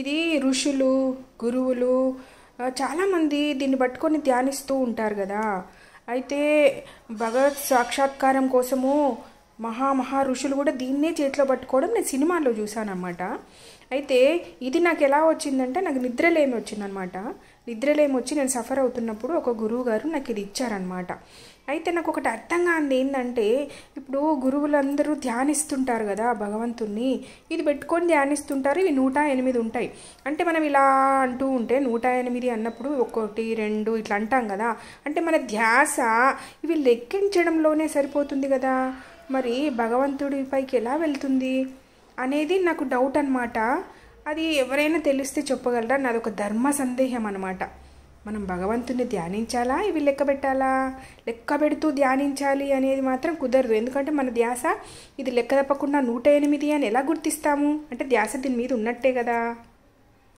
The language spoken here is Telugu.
ఇది ఋషులు గురువులు చాలామంది దీన్ని పట్టుకొని ధ్యానిస్తూ ఉంటారు కదా అయితే భగవత్ సాక్షాత్కారం కోసము మహా మహా ఋషులు కూడా దీన్నే చేతిలో పట్టుకోవడం నేను సినిమాల్లో చూశాను అనమాట అయితే ఇది నాకు ఎలా వచ్చిందంటే నాకు నిద్రలేమి వచ్చిందనమాట నిద్రలేమొచ్చి నేను సఫర్ అవుతున్నప్పుడు ఒక గురువు గారు నాకు ఇది ఇచ్చారనమాట అయితే నాకు ఒకటి అర్థం కానిది ఏంటంటే ఇప్పుడు గురువులందరూ ధ్యానిస్తుంటారు కదా భగవంతుణ్ణి ఇది పెట్టుకొని ధ్యానిస్తుంటారు ఇవి నూట ఎనిమిది ఉంటాయి అంటే మనం ఇలా అంటూ ఉంటే నూట ఎనిమిది అన్నప్పుడు ఒకటి రెండు ఇట్లా అంటాం కదా అంటే మన ధ్యాస ఇవి లెక్కించడంలోనే సరిపోతుంది కదా మరి భగవంతుడిపైకి ఎలా వెళ్తుంది అనేది నాకు డౌట్ అనమాట అది ఎవరైనా తెలిస్తే చెప్పగలరా నాది ఒక ధర్మ సందేహం అనమాట మనం భగవంతుని ధ్యానించాలా ఇవి లెక్క పెట్టాలా లెక్క పెడుతూ ధ్యానించాలి అనేది మాత్రం కుదరదు ఎందుకంటే మన ధ్యాస ఇది లెక్క తప్పకుండా నూట ఎనిమిది అని ఎలా గుర్తిస్తాము అంటే ధ్యాస దీని మీద ఉన్నట్టే కదా